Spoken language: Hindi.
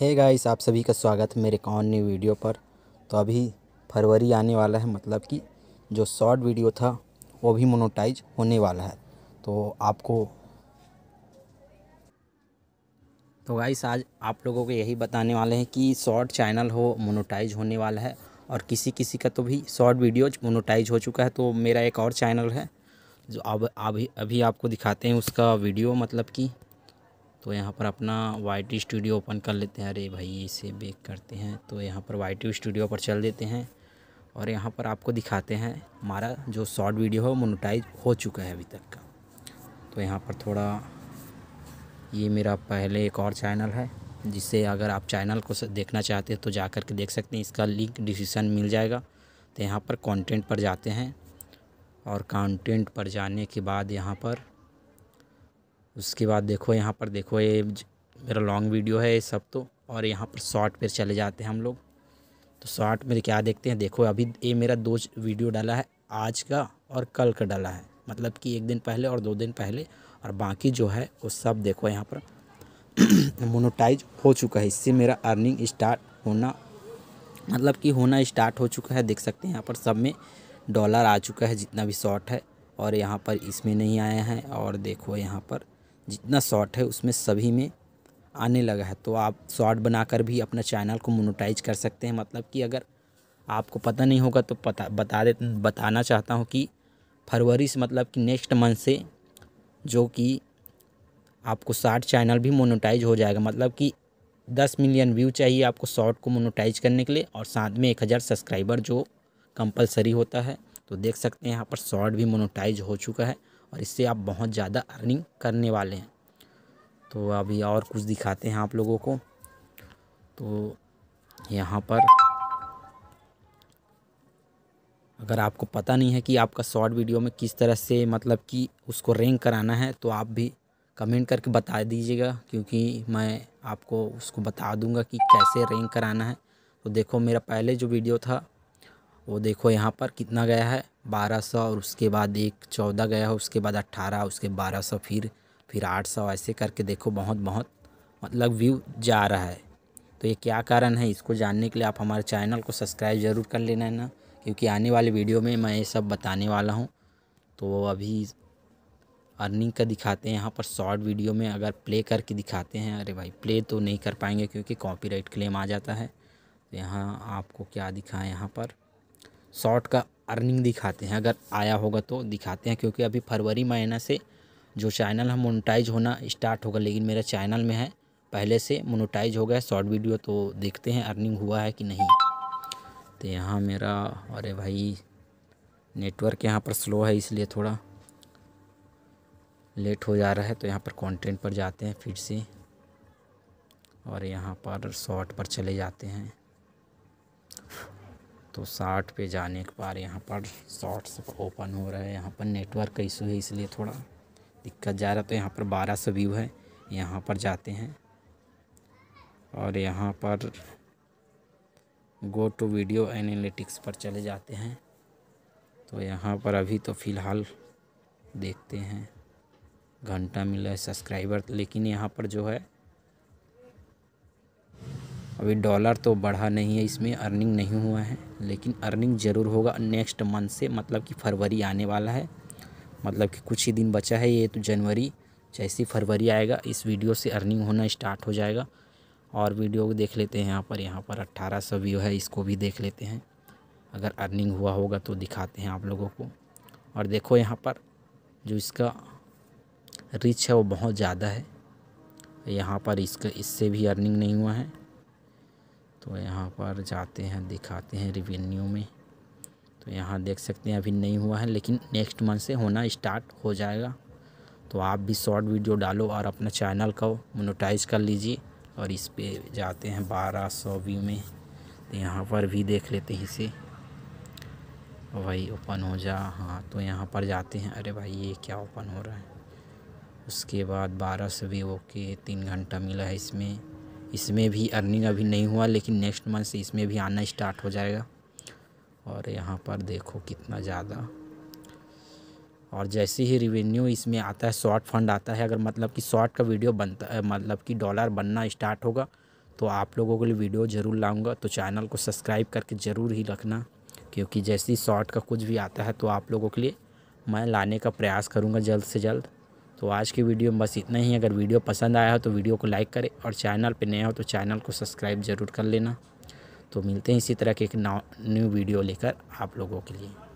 हे गाइस आप सभी का स्वागत है मेरे और न्यू वीडियो पर तो अभी फरवरी आने वाला है मतलब कि जो शॉर्ट वीडियो था वो भी मोनोटाइज होने वाला है तो आपको तो गाइस आज आप लोगों को यही बताने वाले हैं कि शॉर्ट चैनल हो मोनोटाइज होने वाला है और किसी किसी का तो भी शॉर्ट वीडियो मोनोटाइज हो चुका है तो मेरा एक और चैनल है जो अब अभी अभी आपको दिखाते हैं उसका वीडियो मतलब कि तो यहाँ पर अपना वाई स्टूडियो ओपन कर लेते हैं अरे भाई इसे बेक करते हैं तो यहाँ पर वाई स्टूडियो पर चल देते हैं और यहाँ पर आपको दिखाते हैं हमारा जो शॉर्ट वीडियो है मोनोटाइज हो चुका है अभी तक का तो यहाँ पर थोड़ा ये मेरा पहले एक और चैनल है जिससे अगर आप चैनल को देखना चाहते हैं तो जा कर के देख सकते हैं इसका लिंक डिस्क्रिप्शन मिल जाएगा तो यहाँ पर कंटेंट पर जाते हैं और कंटेंट पर जाने के बाद यहाँ पर उसके बाद देखो यहाँ पर देखो ये मेरा लॉन्ग वीडियो है ये सब तो और यहाँ पर शॉर्ट पर चले जाते हैं हम लोग तो शॉर्ट में क्या देखते हैं देखो अभी ये मेरा दो वीडियो डाला है आज का और कल का डाला है मतलब कि एक दिन पहले और दो दिन पहले और बाकी जो है वो सब देखो यहाँ पर मोनोटाइज हो चुका है इससे मेरा अर्निंग स्टार्ट होना मतलब कि होना स्टार्ट हो चुका है देख सकते हैं यहाँ पर सब में डॉलर आ चुका है जितना भी शॉर्ट है और यहाँ पर इसमें नहीं आया है और देखो यहाँ पर जितना शॉर्ट है उसमें सभी में आने लगा है तो आप शॉर्ट बनाकर भी अपना चैनल को मोनोटाइज कर सकते हैं मतलब कि अगर आपको पता नहीं होगा तो पता बता दे बताना चाहता हूँ कि फरवरी से मतलब कि नेक्स्ट मंथ से जो कि आपको शॉर्ट चैनल भी मोनोटाइज हो जाएगा मतलब कि दस मिलियन व्यू चाहिए आपको शॉर्ट को मोनोटाइज करने के लिए और साथ में एक हज़ार सब्सक्राइबर जो कंपलसरी होता है तो देख सकते हैं यहाँ पर शॉर्ट भी मोनोटाइज हो चुका है और इससे आप बहुत ज़्यादा अर्निंग करने वाले हैं तो अभी और कुछ दिखाते हैं आप लोगों को तो यहाँ पर अगर आपको पता नहीं है कि आपका शॉर्ट वीडियो में किस तरह से मतलब कि उसको रैंक कराना है तो आप भी कमेंट करके बता दीजिएगा क्योंकि मैं आपको उसको बता दूंगा कि कैसे रैंक कराना है तो देखो मेरा पहले जो वीडियो था वो देखो यहाँ पर कितना गया है बारह सौ और उसके बाद एक चौदह गया हो उसके बाद अट्ठारह उसके बारह सौ फिर फिर आठ सौ ऐसे करके देखो बहुत बहुत मतलब व्यू जा रहा है तो ये क्या कारण है इसको जानने के लिए आप हमारे चैनल को सब्सक्राइब ज़रूर कर लेना है ना क्योंकि आने वाले वीडियो में मैं ये सब बताने वाला हूँ तो अभी अर्निंग का दिखाते हैं यहाँ पर शॉर्ट वीडियो में अगर प्ले करके दिखाते हैं अरे भाई प्ले तो नहीं कर पाएंगे क्योंकि कॉपीराइट क्लेम आ जाता है तो यहाँ आपको क्या दिखाएं यहाँ पर शॉर्ट का अर्निंग दिखाते हैं अगर आया होगा तो दिखाते हैं क्योंकि अभी फरवरी महीना से जो चैनल है मोनोटाइज होना स्टार्ट होगा लेकिन मेरा चैनल में है पहले से मोनोटाइज हो गया शॉर्ट वीडियो तो देखते हैं अर्निंग हुआ है कि नहीं तो यहाँ मेरा अरे भाई नेटवर्क यहाँ पर स्लो है इसलिए थोड़ा लेट हो जा रहा है तो यहाँ पर कंटेंट पर जाते हैं फिर से और यहाँ पर शॉर्ट पर चले जाते हैं तो साठ पे जाने के बाद यहाँ पर शॉर्ट्स ओपन हो रहा है यहाँ पर नेटवर्क का इशू है इसलिए थोड़ा दिक्कत जा रहा तो यहाँ पर बारह सौ व्यू है यहाँ पर जाते हैं और यहाँ पर गो टू वीडियो एनालिटिक्स पर चले जाते हैं तो यहाँ पर अभी तो फ़िलहाल देखते हैं घंटा मिला है सब्सक्राइबर लेकिन यहाँ पर जो है अभी डॉलर तो बढ़ा नहीं है इसमें अर्निंग नहीं हुआ है लेकिन अर्निंग ज़रूर होगा नेक्स्ट मंथ से मतलब कि फरवरी आने वाला है मतलब कि कुछ ही दिन बचा है ये तो जनवरी जैसे फरवरी आएगा इस वीडियो से अर्निंग होना स्टार्ट हो जाएगा और वीडियो को देख लेते हैं यहाँ पर यहाँ पर अट्ठारह सौ व्यू है इसको भी देख लेते हैं अगर अर्निंग हुआ होगा तो दिखाते हैं आप लोगों को और देखो यहाँ पर जो इसका रिच है वो बहुत ज़्यादा है यहाँ पर इसका इससे भी अर्निंग नहीं हुआ है तो यहाँ पर जाते हैं दिखाते हैं रिवेन्यू में तो यहाँ देख सकते हैं अभी नहीं हुआ है लेकिन नेक्स्ट मंथ से होना स्टार्ट हो जाएगा तो आप भी शॉर्ट वीडियो डालो और अपना चैनल को मोनोटाइज कर लीजिए और इस पर जाते हैं बारह सौ व्यू में तो यहाँ पर भी देख लेते हैं इसे वही ओपन हो जा हाँ तो यहाँ पर जाते हैं अरे भाई ये क्या ओपन हो रहा है उसके बाद बारह सौ व्यू ओके तीन घंटा मिला है इसमें इसमें भी अर्निंग अभी नहीं हुआ लेकिन नेक्स्ट मंथ से इसमें भी आना स्टार्ट हो जाएगा और यहाँ पर देखो कितना ज़्यादा और जैसे ही रिवेन्यू इसमें आता है शॉर्ट फंड आता है अगर मतलब कि शॉर्ट का वीडियो बनता है मतलब कि डॉलर बनना स्टार्ट होगा तो आप लोगों के लिए वीडियो ज़रूर लाऊंगा तो चैनल को सब्सक्राइब करके ज़रूर ही रखना क्योंकि जैसे ही शॉर्ट का कुछ भी आता है तो आप लोगों के लिए मैं लाने का प्रयास करूँगा जल्द से जल्द तो आज की वीडियो में बस इतना ही अगर वीडियो पसंद आया हो तो वीडियो को लाइक करें और चैनल पर नया हो तो चैनल को सब्सक्राइब ज़रूर कर लेना तो मिलते हैं इसी तरह के एक न्यू वीडियो लेकर आप लोगों के लिए